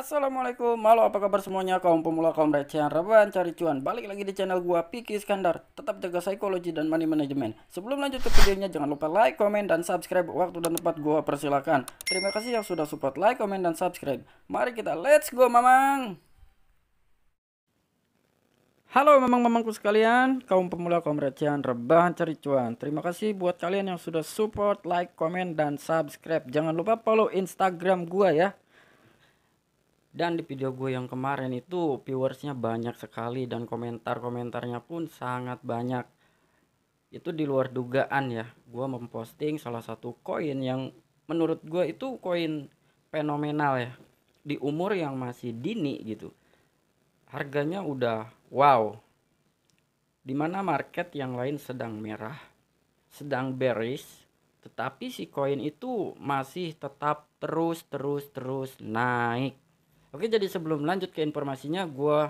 Assalamualaikum, halo apa kabar semuanya kaum pemula, kaum recehan, rebahan, cari cuan Balik lagi di channel gua Piki Iskandar Tetap jaga psikologi dan money management Sebelum lanjut ke videonya jangan lupa like, komen, dan subscribe Waktu dan tempat gua persilakan Terima kasih yang sudah support like, komen, dan subscribe Mari kita let's go mamang Halo memang-memangku sekalian, kaum pemula, kaum recehan, rebahan, cari cuan. Terima kasih buat kalian yang sudah support, like, komen, dan subscribe. Jangan lupa follow Instagram gua ya dan di video gue yang kemarin itu viewersnya banyak sekali dan komentar-komentarnya pun sangat banyak itu di luar dugaan ya gue memposting salah satu koin yang menurut gue itu koin fenomenal ya di umur yang masih dini gitu harganya udah wow dimana market yang lain sedang merah sedang bearish tetapi si koin itu masih tetap terus terus terus naik Oke, jadi sebelum lanjut ke informasinya, gue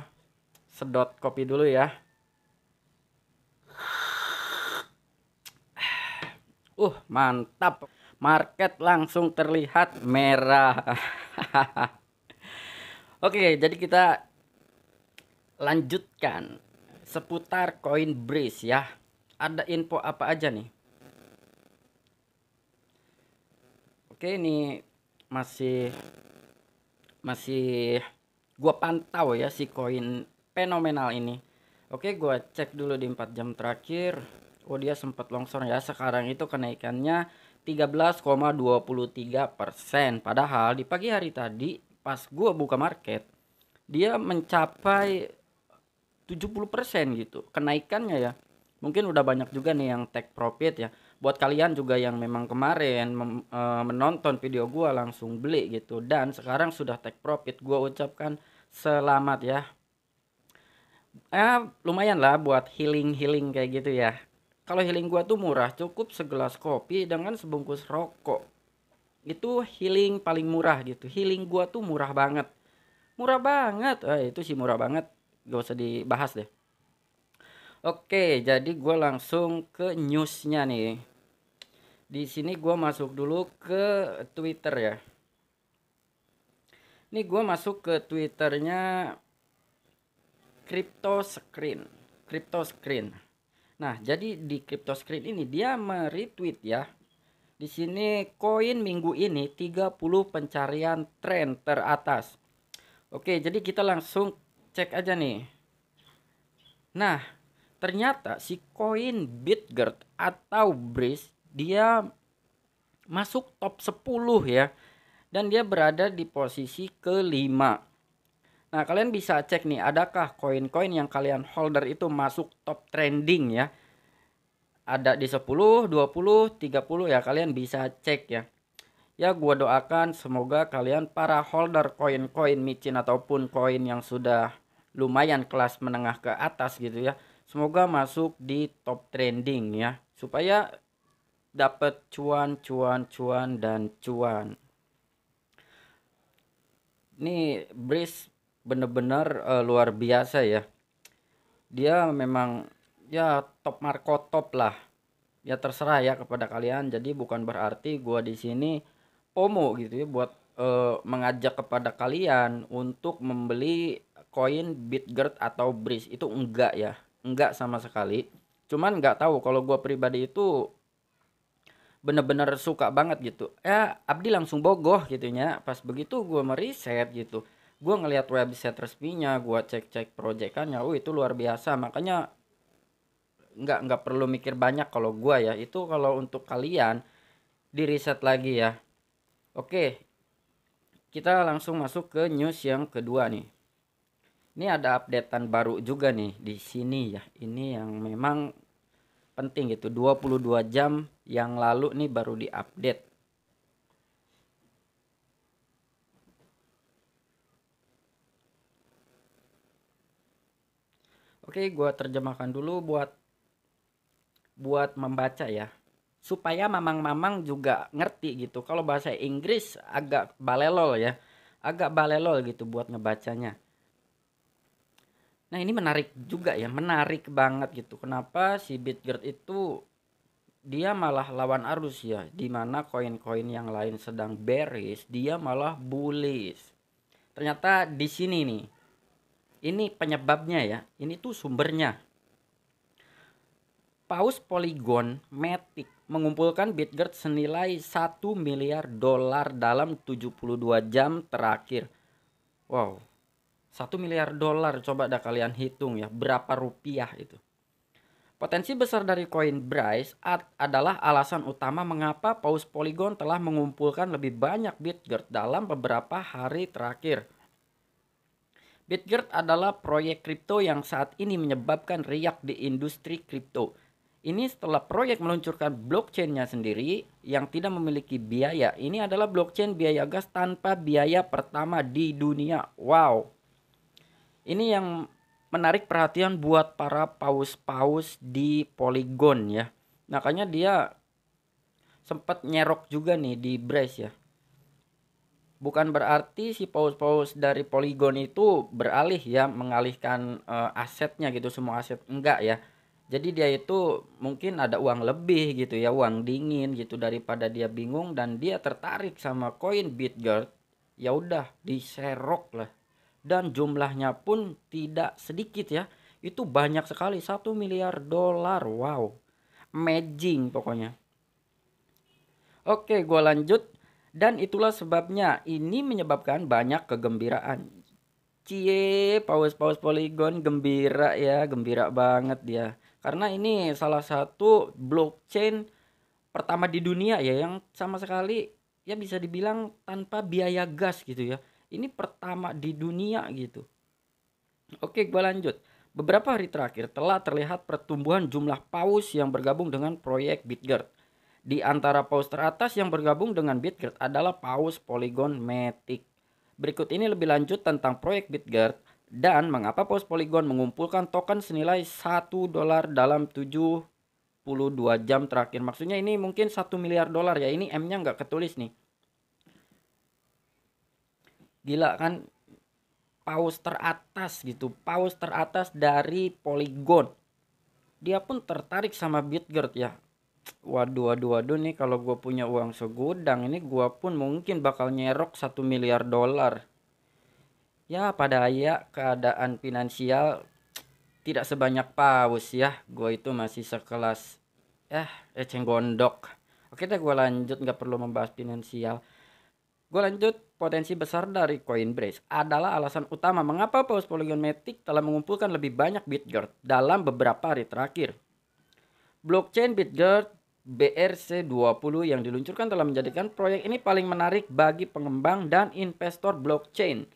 sedot kopi dulu ya. Uh, mantap. Market langsung terlihat merah. Oke, jadi kita lanjutkan seputar koin breeze ya. Ada info apa aja nih? Oke, ini masih masih gue pantau ya si koin fenomenal ini oke gue cek dulu di 4 jam terakhir oh dia sempat longsor ya sekarang itu kenaikannya 13,23 persen padahal di pagi hari tadi pas gue buka market dia mencapai 70% gitu kenaikannya ya mungkin udah banyak juga nih yang take profit ya buat kalian juga yang memang kemarin mem, e, menonton video gue langsung beli gitu dan sekarang sudah take profit gue ucapkan selamat ya eh, lumayan lah buat healing healing kayak gitu ya kalau healing gue tuh murah cukup segelas kopi dengan sebungkus rokok itu healing paling murah gitu healing gue tuh murah banget murah banget eh, itu sih murah banget gak usah dibahas deh Oke, jadi gue langsung ke newsnya nih di sini gue masuk dulu ke Twitter ya. Ini gue masuk ke Twitternya Crypto Screen. Crypto Screen. Nah, jadi di Crypto Screen ini dia meretweet ya. Di sini koin minggu ini 30 pencarian tren teratas. Oke, jadi kita langsung cek aja nih. Nah, ternyata si koin Bitgert atau Breeze dia masuk top 10 ya dan dia berada di posisi kelima nah kalian bisa cek nih adakah koin-koin yang kalian holder itu masuk top trending ya ada di 10, 20, 30 ya kalian bisa cek ya ya gua doakan semoga kalian para holder koin-koin micin ataupun koin yang sudah lumayan kelas menengah ke atas gitu ya semoga masuk di top trending ya supaya dapat cuan, cuan, cuan dan cuan. Ini Breeze bener-bener uh, luar biasa ya. Dia memang ya top markotop top lah. Ya terserah ya kepada kalian. Jadi bukan berarti gua di sini pomo gitu ya buat uh, mengajak kepada kalian untuk membeli koin Bitgert atau Breeze itu enggak ya. Enggak sama sekali. Cuman enggak tahu kalau gua pribadi itu bener-bener suka banget gitu ya Abdi langsung bogoh gitunya pas begitu gue meriset gitu gue ngelihat website resminya gue cek-cek proyekannya oh itu luar biasa makanya nggak nggak perlu mikir banyak kalau gue ya itu kalau untuk kalian di riset lagi ya oke kita langsung masuk ke news yang kedua nih ini ada updatean baru juga nih di sini ya ini yang memang penting gitu 22 jam yang lalu nih baru diupdate. Oke, gua terjemahkan dulu buat buat membaca ya. Supaya mamang-mamang juga ngerti gitu. Kalau bahasa Inggris agak balelol ya. Agak balelol gitu buat ngebacanya. Nah ini menarik juga ya, menarik banget gitu. Kenapa si Bitgert itu dia malah lawan arus ya dimana koin-koin yang lain sedang bearish dia malah bullish ternyata di sini nih ini penyebabnya ya ini tuh sumbernya paus polygon matic mengumpulkan Bitgert senilai 1 miliar dolar dalam 72 jam terakhir wow 1 miliar dolar coba dah kalian hitung ya berapa rupiah itu Potensi besar dari koin Bryce adalah alasan utama mengapa Paus Polygon telah mengumpulkan lebih banyak Bitgert dalam beberapa hari terakhir. Bitgert adalah proyek kripto yang saat ini menyebabkan riak di industri kripto. Ini setelah proyek meluncurkan blockchain-nya sendiri yang tidak memiliki biaya. Ini adalah blockchain biaya gas tanpa biaya pertama di dunia. Wow. Ini yang menarik perhatian buat para paus-paus di poligon ya. Makanya dia sempat nyerok juga nih di brace ya. Bukan berarti si paus-paus dari poligon itu beralih ya mengalihkan uh, asetnya gitu semua aset enggak ya. Jadi dia itu mungkin ada uang lebih gitu ya, uang dingin gitu daripada dia bingung dan dia tertarik sama koin Bitgirl. Ya udah, diserok lah dan jumlahnya pun tidak sedikit ya. Itu banyak sekali, satu miliar dolar. Wow. Amazing pokoknya. Oke, gue lanjut. Dan itulah sebabnya ini menyebabkan banyak kegembiraan. Cie, paus paus poligon gembira ya, gembira banget dia. Karena ini salah satu blockchain pertama di dunia ya yang sama sekali ya bisa dibilang tanpa biaya gas gitu ya. Ini pertama di dunia gitu. Oke, gue lanjut. Beberapa hari terakhir telah terlihat pertumbuhan jumlah paus yang bergabung dengan proyek Bitgert. Di antara paus teratas yang bergabung dengan Bitgert adalah paus poligon Matic. Berikut ini lebih lanjut tentang proyek Bitgert dan mengapa paus poligon mengumpulkan token senilai 1 dolar dalam 72 jam terakhir. Maksudnya ini mungkin 1 miliar dolar ya. Ini M-nya nggak ketulis nih gila kan paus teratas gitu paus teratas dari Polygon dia pun tertarik sama Bitgert ya waduh waduh waduh nih kalau gue punya uang segudang ini gue pun mungkin bakal nyerok satu miliar dolar ya pada ya keadaan finansial tidak sebanyak paus ya gue itu masih sekelas eh eceng gondok oke deh gue lanjut nggak perlu membahas finansial gue lanjut potensi besar dari Coinbase adalah alasan utama mengapa Paus Polygon Matic telah mengumpulkan lebih banyak BitGuard dalam beberapa hari terakhir. Blockchain BitGuard BRC20 yang diluncurkan telah menjadikan proyek ini paling menarik bagi pengembang dan investor blockchain.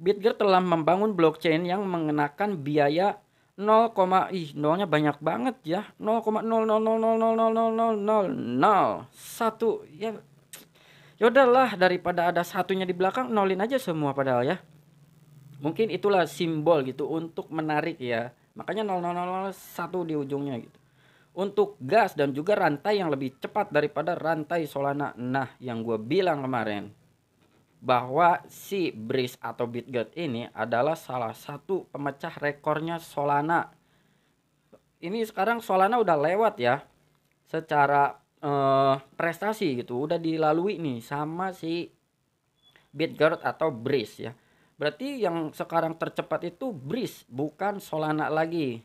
BitGuard telah membangun blockchain yang mengenakan biaya 0, ih nolnya banyak banget ya 0,00000000001 ya Yaudahlah daripada ada satunya di belakang nolin aja semua padahal ya mungkin itulah simbol gitu untuk menarik ya makanya 0001 di ujungnya gitu untuk gas dan juga rantai yang lebih cepat daripada rantai Solana nah yang gue bilang kemarin bahwa si Breeze atau BitGet ini adalah salah satu pemecah rekornya Solana. Ini sekarang Solana udah lewat ya secara uh, prestasi gitu udah dilalui nih sama si Bitgard atau Breeze ya. Berarti yang sekarang tercepat itu Breeze bukan Solana lagi.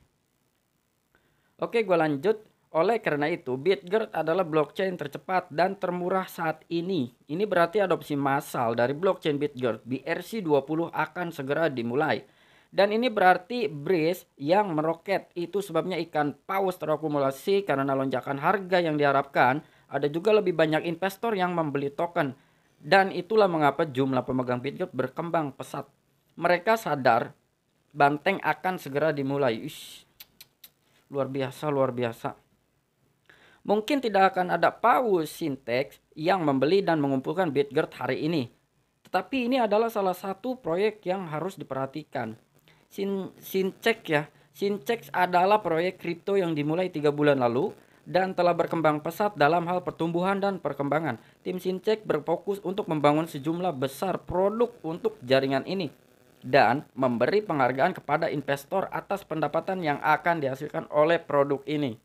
Oke, gue lanjut. Oleh karena itu, guard adalah blockchain tercepat dan termurah saat ini. Ini berarti adopsi massal dari blockchain guard BRC20 akan segera dimulai. Dan ini berarti breeze yang meroket. Itu sebabnya ikan paus terakumulasi karena lonjakan harga yang diharapkan. Ada juga lebih banyak investor yang membeli token. Dan itulah mengapa jumlah pemegang Bitcoin berkembang pesat. Mereka sadar banteng akan segera dimulai. Ish, luar biasa, luar biasa. Mungkin tidak akan ada paus sintex yang membeli dan mengumpulkan Bitgert hari ini. Tetapi ini adalah salah satu proyek yang harus diperhatikan. Sin Sinchex ya. Sinchex adalah proyek kripto yang dimulai tiga bulan lalu dan telah berkembang pesat dalam hal pertumbuhan dan perkembangan. Tim Sinchex berfokus untuk membangun sejumlah besar produk untuk jaringan ini dan memberi penghargaan kepada investor atas pendapatan yang akan dihasilkan oleh produk ini.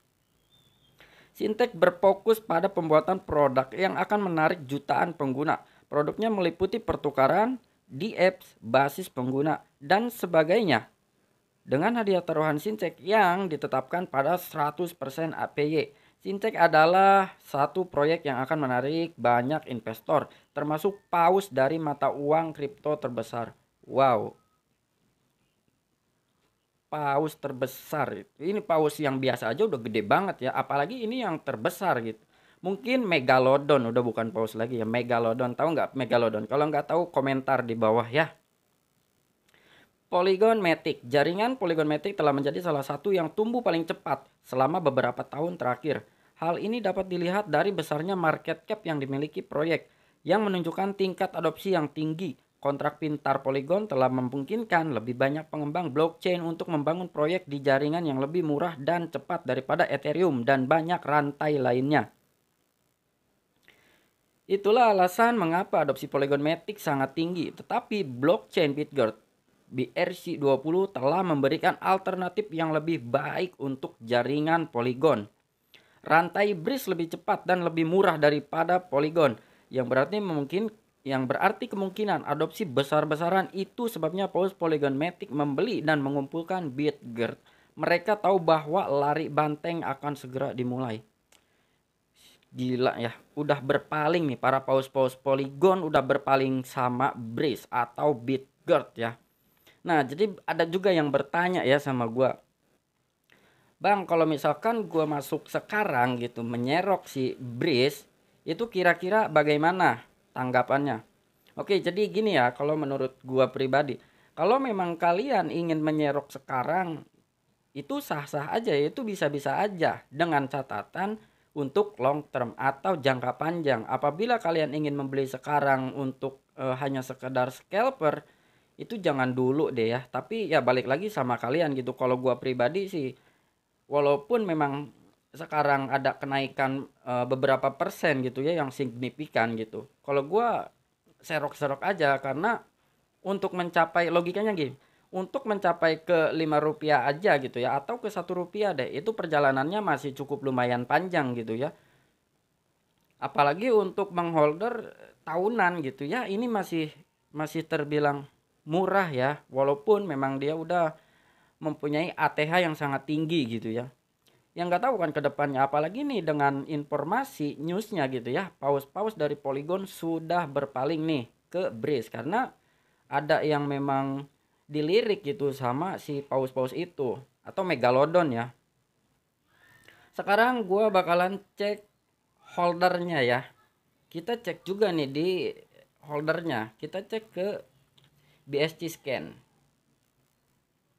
Sintek berfokus pada pembuatan produk yang akan menarik jutaan pengguna. Produknya meliputi pertukaran, di apps, basis pengguna, dan sebagainya. Dengan hadiah taruhan Sintek yang ditetapkan pada 100% APY. Sintek adalah satu proyek yang akan menarik banyak investor, termasuk paus dari mata uang kripto terbesar. Wow. Paus terbesar. Ini paus yang biasa aja udah gede banget ya, apalagi ini yang terbesar gitu mungkin megalodon udah bukan paus lagi ya megalodon tahu nggak megalodon kalau nggak tahu komentar di bawah ya Polygon metik. Jaringan Polygon metik telah menjadi salah satu yang tumbuh paling cepat selama beberapa tahun terakhir. Hal ini dapat dilihat dari besarnya market cap yang dimiliki proyek yang menunjukkan tingkat adopsi yang tinggi. Kontrak pintar Polygon telah memungkinkan lebih banyak pengembang blockchain untuk membangun proyek di jaringan yang lebih murah dan cepat daripada Ethereum dan banyak rantai lainnya. Itulah alasan mengapa adopsi Polygon Matic sangat tinggi. Tetapi blockchain Bitgert BRC20 telah memberikan alternatif yang lebih baik untuk jaringan Polygon. Rantai bridge lebih cepat dan lebih murah daripada Polygon, yang berarti mungkin yang berarti kemungkinan adopsi besar-besaran itu sebabnya Paus Polygon Matic membeli dan mengumpulkan BitGert. Mereka tahu bahwa lari banteng akan segera dimulai gila ya udah berpaling nih para paus-paus poligon udah berpaling sama brace atau beat guard ya nah jadi ada juga yang bertanya ya sama gua Bang, kalau misalkan gue masuk sekarang gitu menyerok si Breeze, itu kira-kira bagaimana tanggapannya? Oke, jadi gini ya, kalau menurut gue pribadi, kalau memang kalian ingin menyerok sekarang, itu sah-sah aja, itu bisa-bisa aja dengan catatan untuk long term atau jangka panjang. Apabila kalian ingin membeli sekarang untuk e, hanya sekedar scalper, itu jangan dulu deh ya. Tapi ya balik lagi sama kalian gitu. Kalau gua pribadi sih walaupun memang sekarang ada kenaikan e, beberapa persen gitu ya yang signifikan gitu. Kalau gua serok-serok aja karena untuk mencapai logikanya gini untuk mencapai ke lima rupiah aja gitu ya atau ke satu rupiah deh itu perjalanannya masih cukup lumayan panjang gitu ya apalagi untuk mengholder tahunan gitu ya ini masih masih terbilang murah ya walaupun memang dia udah mempunyai ATH yang sangat tinggi gitu ya yang nggak tahu kan kedepannya apalagi nih dengan informasi newsnya gitu ya paus-paus dari Polygon sudah berpaling nih ke Brace karena ada yang memang dilirik gitu sama si paus-paus itu atau megalodon ya sekarang gue bakalan cek holdernya ya kita cek juga nih di holdernya kita cek ke BSC scan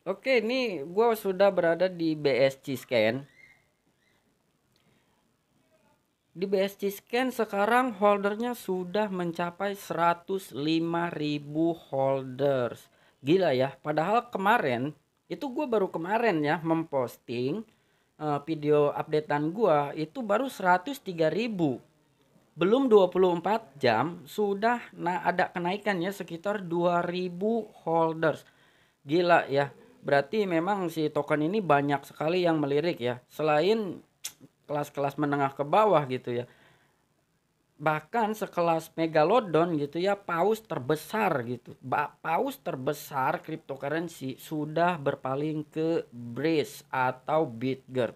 oke ini gue sudah berada di BSC scan di BSC scan sekarang holdernya sudah mencapai 105.000 holders Gila ya, padahal kemarin itu gue baru kemarin ya memposting uh, video updatean gue itu baru 103 ribu. Belum 24 jam sudah nah ada kenaikannya sekitar 2000 holders. Gila ya, berarti memang si token ini banyak sekali yang melirik ya. Selain kelas-kelas menengah ke bawah gitu ya bahkan sekelas megalodon gitu ya paus terbesar gitu paus terbesar cryptocurrency sudah berpaling ke brace atau bitger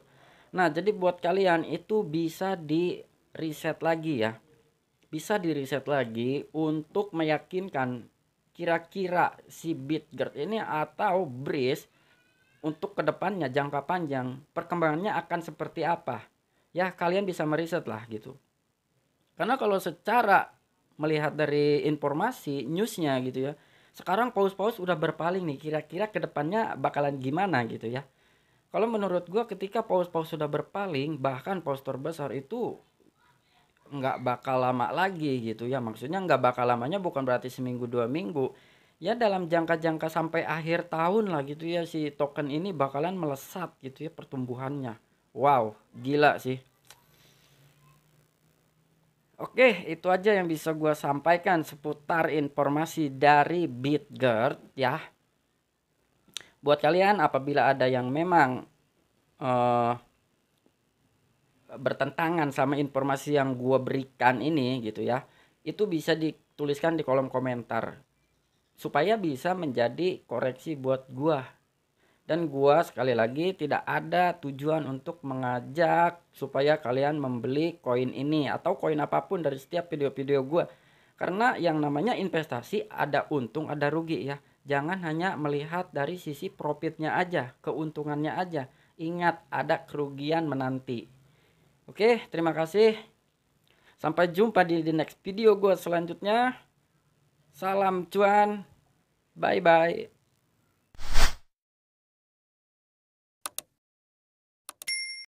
nah jadi buat kalian itu bisa di reset lagi ya bisa di reset lagi untuk meyakinkan kira-kira si bitger ini atau brace untuk kedepannya jangka panjang perkembangannya akan seperti apa ya kalian bisa meriset lah gitu karena kalau secara melihat dari informasi newsnya gitu ya. Sekarang paus-paus udah berpaling nih kira-kira kedepannya bakalan gimana gitu ya. Kalau menurut gue ketika paus-paus sudah berpaling bahkan paus terbesar itu nggak bakal lama lagi gitu ya maksudnya nggak bakal lamanya bukan berarti seminggu dua minggu ya dalam jangka-jangka sampai akhir tahun lah gitu ya si token ini bakalan melesat gitu ya pertumbuhannya wow gila sih Oke, itu aja yang bisa gue sampaikan seputar informasi dari BitGuard ya. Buat kalian apabila ada yang memang uh, bertentangan sama informasi yang gue berikan ini gitu ya, itu bisa dituliskan di kolom komentar supaya bisa menjadi koreksi buat gue dan gua sekali lagi tidak ada tujuan untuk mengajak supaya kalian membeli koin ini atau koin apapun dari setiap video-video gua karena yang namanya investasi ada untung ada rugi ya jangan hanya melihat dari sisi profitnya aja keuntungannya aja ingat ada kerugian menanti oke terima kasih sampai jumpa di the next video gua selanjutnya salam cuan bye bye